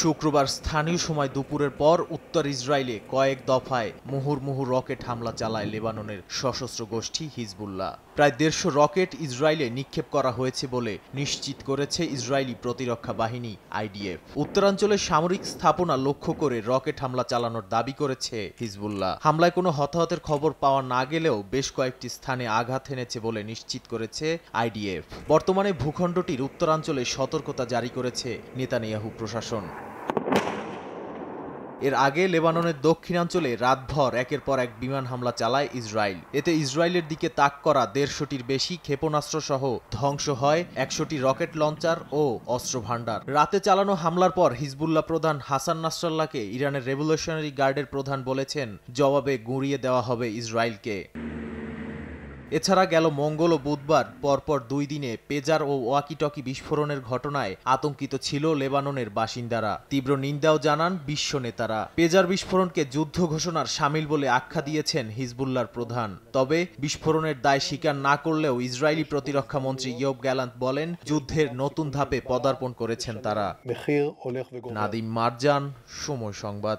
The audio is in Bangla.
শুক্রবার স্থানীয় সময় দুপুরের পর উত্তর ইসরায়েলে কয়েক দফায় মুহুর্মুহু রকেট হামলা চালায় লেবাননের সশস্ত্র গোষ্ঠী হিজবুল্লাহ প্রায় দেড়শো রকেট ইসরায়েলে নিক্ষেপ করা হয়েছে বলে নিশ্চিত করেছে ইসরায়েলি প্রতিরক্ষা বাহিনী আইডিএফ উত্তরাঞ্চলের সামরিক স্থাপনা লক্ষ্য করে রকেট হামলা চালানোর দাবি করেছে হিজবুল্লাহ হামলায় কোনো হতাহতের খবর পাওয়া না গেলেও বেশ কয়েকটি স্থানে আঘাত এনেছে বলে নিশ্চিত করেছে আইডিএফ বর্তমানে ভূখণ্ডটির উত্তরাঞ্চলে সতর্কতা জারি করেছে নেতানিয়াহু প্রশাসন এর আগে লেবাননের দক্ষিণাঞ্চলে রাতভর একের পর এক বিমান হামলা চালায় ইসরায়েল এতে ইসরায়েলের দিকে তাক করা দেড়শোটির বেশি ক্ষেপণাস্ত্র সহ ধ্বংস হয় একশোটি রকেট লঞ্চার ও অস্ত্র ভাণ্ডার রাতে চালানো হামলার পর হিজবুল্লাহ প্রধান হাসান নাসরাল্লাহকে ইরানের রেভলিউশনারি গার্ডের প্রধান বলেছেন জবাবে গুঁড়িয়ে দেওয়া হবে ইসরায়েলকে এছাড়া গেল মঙ্গল ও বুধবার পরপর দুই দিনে পেজার ও ওয়াকিটকি বিস্ফোরণের ঘটনায় আতঙ্কিত ছিল লেবাননের বাসিন্দারা তীব্র নিন্দাও জানান বিশ্ব নেতারা পেজার বিস্ফোরণকে যুদ্ধ ঘোষণার সামিল বলে আখ্যা দিয়েছেন হিজবুল্লার প্রধান তবে বিস্ফোরণের দায় স্বীকার না করলেও ইসরায়েলি প্রতিরক্ষা মন্ত্রী ইয়ব গ্যালান্ত বলেন যুদ্ধের নতুন ধাপে পদার্পণ করেছেন তারা নাদিম মারজান সময় সংবাদ